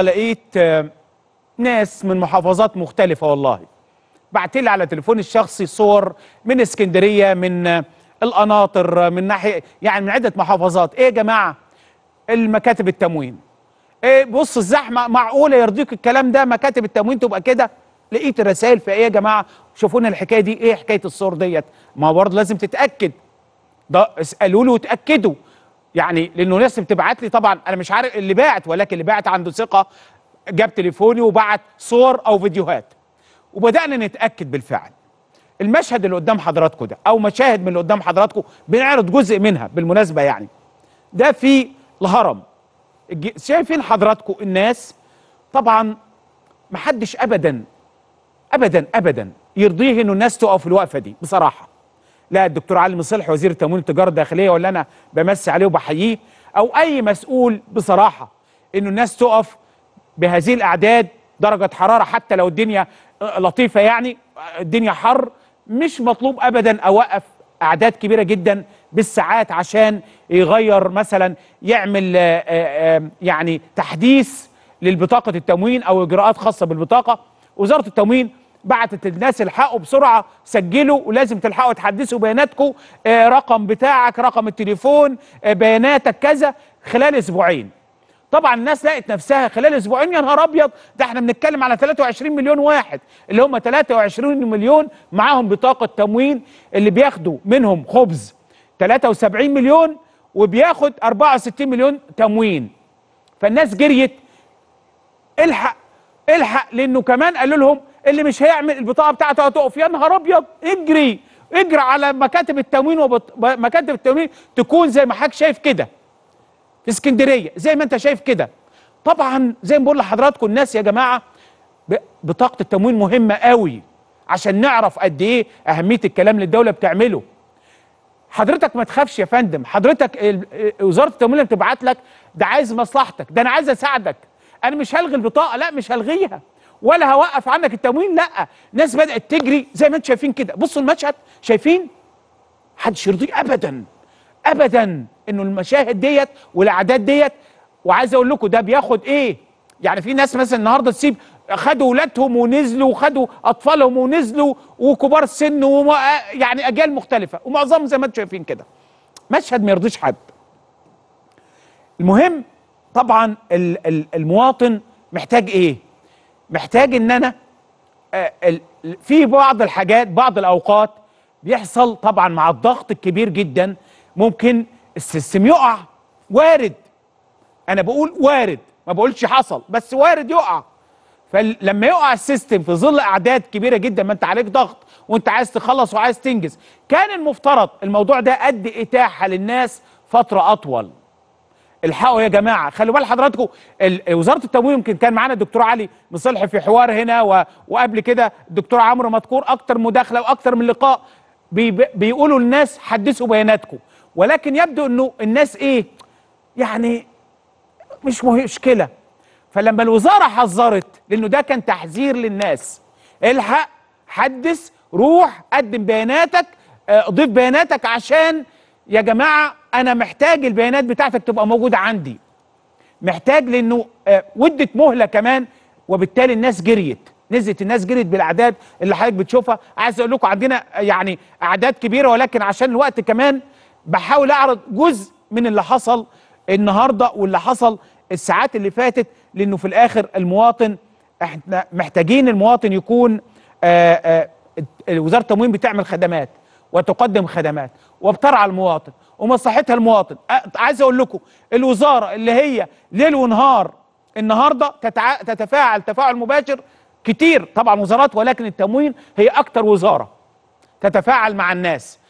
لقيت آه، ناس من محافظات مختلفة والله بعت لي على تليفوني الشخصي صور من اسكندرية من آه، القناطر آه، من ناحية يعني من عدة محافظات ايه يا جماعة المكاتب التموين ايه بص الزحمة معقولة يرضيك الكلام ده مكاتب التموين تبقى كده لقيت الرسائل في ايه يا جماعة شوفونا الحكاية دي ايه حكاية الصور ديت ما برضه لازم تتأكد ده اسألوا له وتأكدوا يعني لانه ناس بتبعت لي طبعا انا مش عارف اللي باعت ولكن اللي باعت عنده ثقه جاب تليفوني وبعت صور او فيديوهات وبدانا نتاكد بالفعل المشهد اللي قدام حضراتكم ده او مشاهد من اللي قدام حضراتكم بنعرض جزء منها بالمناسبه يعني ده في الهرم شايفين حضراتكم الناس طبعا محدش ابدا ابدا ابدا يرضيه انه الناس تقف الوقفه دي بصراحه لا الدكتور علي مصلح وزير التموين والتجاره الداخليه ولا انا بمسي عليه وبحييه او اي مسؤول بصراحه انه الناس تقف بهذه الاعداد درجه حراره حتى لو الدنيا لطيفه يعني الدنيا حر مش مطلوب ابدا اوقف اعداد كبيره جدا بالساعات عشان يغير مثلا يعمل آه، آه، يعني تحديث للبطاقه التموين او اجراءات خاصه بالبطاقه وزاره التموين بعتت الناس الحقوا بسرعه سجلوا ولازم تلحقوا تحدثوا بياناتكم آه، رقم بتاعك رقم التليفون آه، بياناتك كذا خلال اسبوعين طبعا الناس لقت نفسها خلال اسبوعين يا نهار ابيض ده احنا بنتكلم على 23 مليون واحد اللي هم 23 مليون معاهم بطاقه تموين اللي بياخدوا منهم خبز 73 مليون وبياخد 64 مليون تموين فالناس جريت الحق الحق لانه كمان قالوا لهم اللي مش هيعمل البطاقه بتاعته هتقف يا نهار ابيض اجري اجري على مكاتب التموين وبط... مكاتب التموين تكون زي ما حضرتك شايف كده في اسكندريه زي ما انت شايف كده طبعا زي ما بقول لحضراتكم الناس يا جماعه بطاقه التموين مهمه قوي عشان نعرف قد ايه اهميه الكلام اللي الدوله بتعمله حضرتك ما تخافش يا فندم حضرتك وزاره التموين بتبعت لك ده عايز مصلحتك ده انا عايز اساعدك انا مش هلغي البطاقه لا مش هلغيها ولا هوقف عنك التموين لا ناس بدات تجري زي ما انتم شايفين كده بصوا المشهد شايفين حدش يرضي ابدا ابدا انه المشاهد ديت والاعداد ديت وعايز اقول لكم ده بياخد ايه يعني في ناس مثلا النهارده تسيب خدوا ولادهم ونزلوا وخدوا اطفالهم ونزلوا وكبار سن وما يعني اجيال مختلفه ومعظمهم زي ما انتم شايفين كده مشهد ما يرضيش حد المهم طبعا المواطن محتاج ايه محتاج ان انا آه، في بعض الحاجات بعض الاوقات بيحصل طبعا مع الضغط الكبير جدا ممكن السيستم يقع وارد انا بقول وارد ما بقولش حصل بس وارد يقع فلما يقع السيستم في ظل اعداد كبيره جدا ما انت عليك ضغط وانت عايز تخلص وعايز تنجز كان المفترض الموضوع ده قد اتاحه للناس فتره اطول الحقوا يا جماعه خلوا بال حضراتكم وزاره التموين يمكن كان معانا الدكتور علي مصلح في حوار هنا و... وقبل كده الدكتور عمرو مدكور اكتر مداخله واكتر من لقاء بي... بيقولوا للناس حدثوا بياناتكم ولكن يبدو انه الناس ايه يعني مش مشكله فلما الوزاره حذرت لانه ده كان تحذير للناس الحق حدث روح قدم بياناتك آه، ضيف بياناتك عشان يا جماعه انا محتاج البيانات بتاعتك تبقى موجوده عندي محتاج لانه آه، ودت مهله كمان وبالتالي الناس جريت نزلت الناس جريت بالاعداد اللي حضرتك بتشوفها عايز اقول لكم عندنا يعني اعداد كبيره ولكن عشان الوقت كمان بحاول اعرض جزء من اللي حصل النهارده واللي حصل الساعات اللي فاتت لانه في الاخر المواطن احنا محتاجين المواطن يكون آآ آه، آآ آه، وزاره التموين بتعمل خدمات وتقدم خدمات وبترعى المواطن ومصلحتها المواطن عايز اقول لكم الوزاره اللي هي ليل ونهار النهارده تتع... تتفاعل تفاعل مباشر كتير طبعا وزارات ولكن التموين هي اكتر وزاره تتفاعل مع الناس